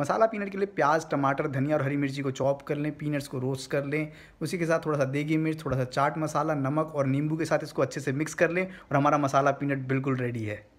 मसाला peanut के लिए प्याज टमाटर धनिया और हरी मिर्ची को चॉप कर लें पीनट्स को रोस्ट कर लें उसी के साथ थोड़ा सा देगी मिर्च थोड़ा सा चाट मसाला नमक और नींबू के साथ इसको अच्छे से मिक्स कर लें और हमारा मसाला पीनट बिल्कुल रेडी है